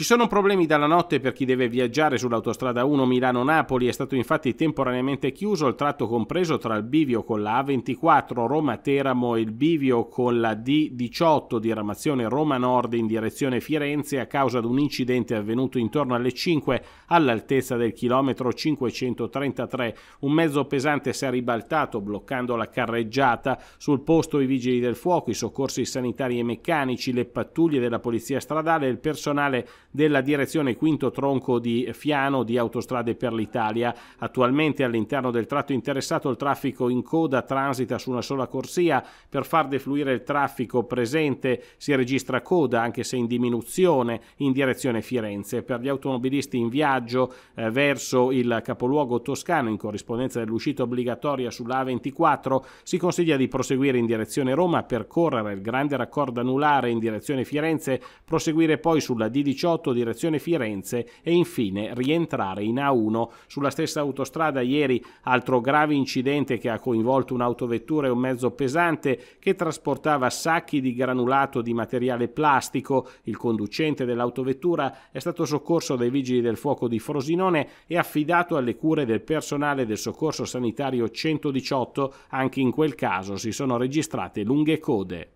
Ci sono problemi dalla notte per chi deve viaggiare sull'autostrada 1 Milano-Napoli, è stato infatti temporaneamente chiuso il tratto compreso tra il bivio con la A24 Roma-Teramo e il bivio con la D18 di ramazione Roma-Nord in direzione Firenze a causa di un incidente avvenuto intorno alle 5 all'altezza del chilometro 533. Un mezzo pesante si è ribaltato bloccando la carreggiata, sul posto i vigili del fuoco, i soccorsi sanitari e meccanici, le pattuglie della polizia stradale e il personale della direzione quinto tronco di Fiano di Autostrade per l'Italia. Attualmente all'interno del tratto interessato il traffico in coda transita su una sola corsia. Per far defluire il traffico presente si registra coda, anche se in diminuzione, in direzione Firenze. Per gli automobilisti in viaggio eh, verso il capoluogo toscano in corrispondenza dell'uscita obbligatoria sulla A24 si consiglia di proseguire in direzione Roma, percorrere il grande raccordo anulare in direzione Firenze, proseguire poi sulla D18 direzione Firenze e infine rientrare in A1. Sulla stessa autostrada ieri altro grave incidente che ha coinvolto un'autovettura e un mezzo pesante che trasportava sacchi di granulato di materiale plastico. Il conducente dell'autovettura è stato soccorso dai vigili del fuoco di Frosinone e affidato alle cure del personale del soccorso sanitario 118. Anche in quel caso si sono registrate lunghe code.